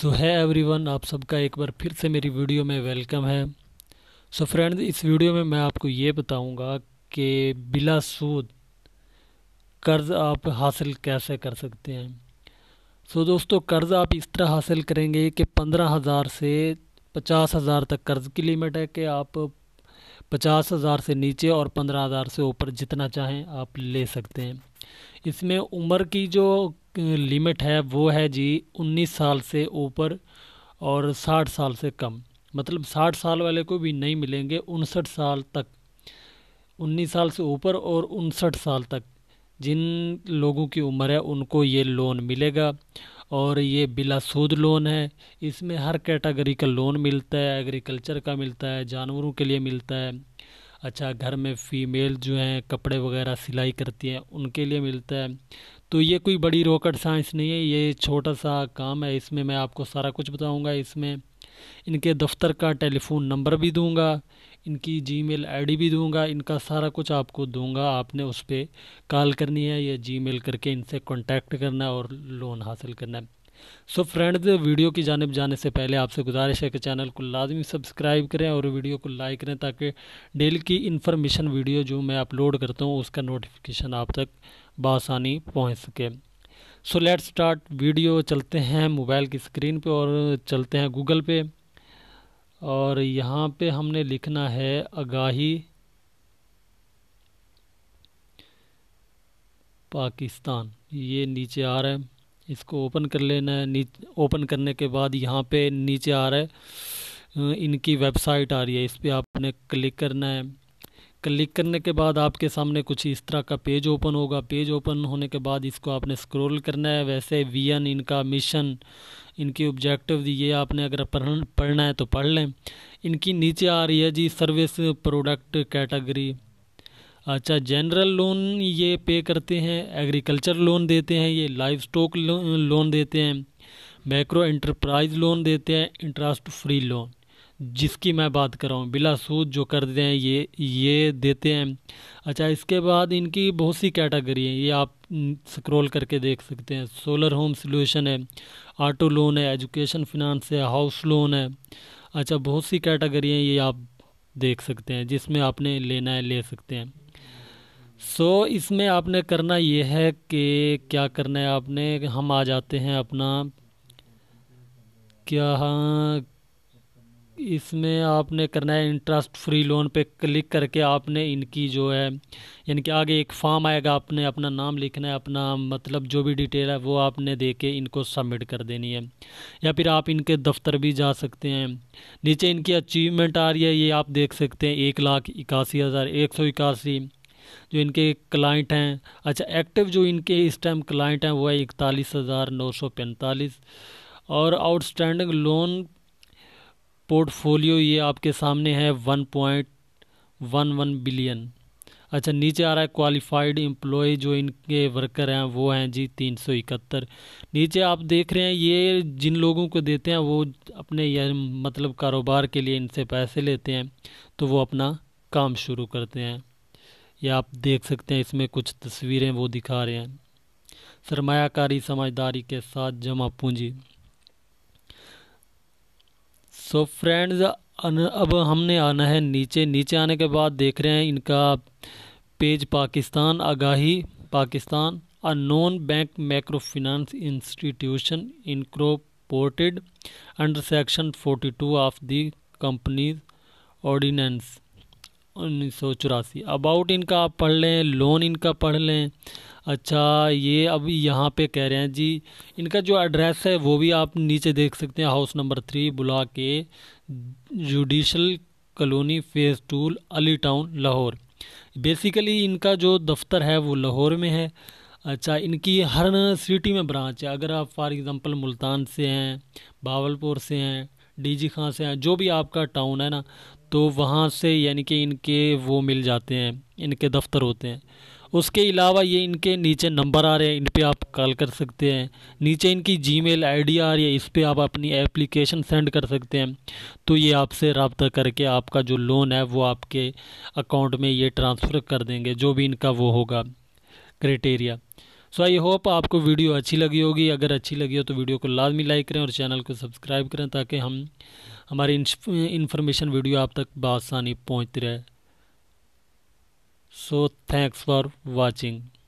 सो है एवरीवन आप सबका एक बार फिर से मेरी वीडियो में वेलकम है सो so फ्रेंड्स इस वीडियो में मैं आपको ये बताऊंगा कि बिला सूद कर्ज़ आप हासिल कैसे कर सकते हैं सो so दोस्तों कर्ज़ आप इस तरह हासिल करेंगे कि पंद्रह हज़ार से पचास हज़ार तक कर्ज़ की लिमिट है कि आप पचास हज़ार से नीचे और पंद्रह हज़ार से ऊपर जितना चाहें आप ले सकते हैं इसमें उम्र की जो लिमिट है वो है जी 19 साल से ऊपर और 60 साल से कम मतलब 60 साल वाले को भी नहीं मिलेंगे उनसठ साल तक 19 साल से ऊपर और उनसठ साल तक जिन लोगों की उम्र है उनको ये लोन मिलेगा और ये बिला सूद लोन है इसमें हर कैटेगरी का लोन मिलता है एग्रीकल्चर का मिलता है जानवरों के लिए मिलता है अच्छा घर में फीमेल जो हैं कपड़े वगैरह सिलाई करती हैं उनके लिए मिलता है तो ये कोई बड़ी रॉकेट साइंस नहीं है ये छोटा सा काम है इसमें मैं आपको सारा कुछ बताऊंगा इसमें इनके दफ्तर का टेलीफोन नंबर भी दूंगा इनकी जीमेल आईडी भी दूंगा इनका सारा कुछ आपको दूंगा आपने उस पर कॉल करनी है या जीमेल करके इनसे कांटेक्ट करना है और लोन हासिल करना है सो फ्रेंड्स वीडियो की जानब जाने से पहले आपसे गुजारिश है कि चैनल को लाजमी सब्सक्राइब करें और वीडियो को लाइक करें ताकि डेली की इन्फॉर्मेशन वीडियो जो मैं अपलोड करता हूँ उसका नोटिफिकेशन आप तक बसानी पहुँच सके सो लेट्स स्टार्ट वीडियो चलते हैं मोबाइल की स्क्रीन पे और चलते हैं गूगल पे और यहाँ पे हमने लिखना है आगाही पाकिस्तान ये नीचे आ रहा है इसको ओपन कर लेना है ओपन करने के बाद यहाँ पे नीचे आ रहा है इनकी वेबसाइट आ रही है इस पर आपने क्लिक करना है क्लिक करने के बाद आपके सामने कुछ इस तरह का पेज ओपन होगा पेज ओपन होने के बाद इसको आपने स्क्रॉल करना है वैसे वीएन इनका मिशन इनकी ऑब्जेक्टिव ये आपने अगर पढ़ना है तो पढ़ लें इनकी नीचे आ रही है जी सर्विस प्रोडक्ट कैटेगरी अच्छा जनरल लोन ये पे करते हैं एग्रीकल्चर लोन देते हैं ये लाइफ स्टॉक लोन देते हैं मैक्रो इंटरप्राइज लोन देते हैं इंटरेस्ट फ्री लोन जिसकी मैं बात कर रहा हूँ बिला सूद जो कर हैं ये ये देते हैं अच्छा इसके बाद इनकी बहुत सी कैटेगरी हैं ये आप स्क्रॉल करके देख सकते हैं सोलर होम सोल्यूशन है ऑटो लोन है एजुकेशन फिनांस है हाउस लोन है अच्छा बहुत सी कैटेगरी हैं ये आप देख सकते हैं जिसमें आपने लेना है ले सकते हैं सो so, इसमें आपने करना ये है कि क्या करना है आपने हम आ जाते हैं अपना क्या हाँ इसमें आपने करना है इंटरेस्ट फ्री लोन पे क्लिक करके आपने इनकी जो है यानी कि आगे एक फॉर्म आएगा आपने अपना नाम लिखना है अपना मतलब जो भी डिटेल है वो आपने दे के इनको सबमिट कर देनी है या फिर आप इनके दफ्तर भी जा सकते हैं नीचे इनकी अचीवमेंट आ रही है ये आप देख सकते हैं एक लाख इक्यासी हज़ार एक सौ इक्यासी जो इनके क्लाइंट हैं अच्छा एक्टिव जो इनके इस टाइम क्लाइंट हैं वो है इकतालीस हज़ार नौ सौ पैंतालीस और आउटस्टैंडिंग लोन पोर्टफोलियो ये आपके सामने है one point one one billion अच्छा नीचे आ रहा है क्वालिफाइड एम्प्लॉय जो इनके वर्कर हैं वो हैं जी तीन सौ इकहत्तर नीचे आप देख रहे हैं ये जिन लोगों को देते हैं वो अपने यह मतलब कारोबार के लिए इनसे पैसे लेते हैं तो वो अपना काम शुरू करते हैं या आप देख सकते हैं इसमें कुछ तस्वीरें वो दिखा रहे हैं सरमाकारी समझदारी के साथ जमा पूंजी सो फ्रेंड्स अब हमने आना है नीचे नीचे आने के बाद देख रहे हैं इनका page Pakistan Agahi Pakistan a non bank micro finance institution incorporated under section 42 of the companies ordinance उन्नीस सौ चौरासी अबाउट इनका आप पढ़ लें लोन इनका पढ़ लें अच्छा ये अब यहाँ पे कह रहे हैं जी इनका जो एड्रेस है वो भी आप नीचे देख सकते हैं हाउस नंबर थ्री बुला के judicial colony phase two Ali town Lahore basically इनका जो दफ्तर है वो लाहौर में है अच्छा इनकी हर सिटी में ब्रांच है अगर आप फॉर एग्ज़ाम्पल मुल्तान से हैं बावलपुर से हैं डीजी खां से हैं जो भी आपका टाउन है ना तो वहाँ से यानी कि इनके वो मिल जाते हैं इनके दफ्तर होते हैं उसके अलावा ये इनके नीचे नंबर आ रहे हैं इन पर आप कॉल कर सकते हैं नीचे इनकी जी मेल आई आ रही है इस पर आप अपनी एप्लीकेशन सेंड कर सकते हैं तो ये आपसे रबता करके आपका जो लोन है वो आपके अकाउंट में ये ट्रांसफ़र कर देंगे जो भी इनका वो होगा क्राइटेरिया सो आई होप आपको वीडियो अच्छी लगी होगी अगर अच्छी लगी हो तो वीडियो को लाजमी लाइक करें और चैनल को सब्सक्राइब करें ताकि हम हमारी इन्फॉर्मेशन वीडियो आप तक बसानी पहुँचती रहे सो थैंक्स फॉर वॉचिंग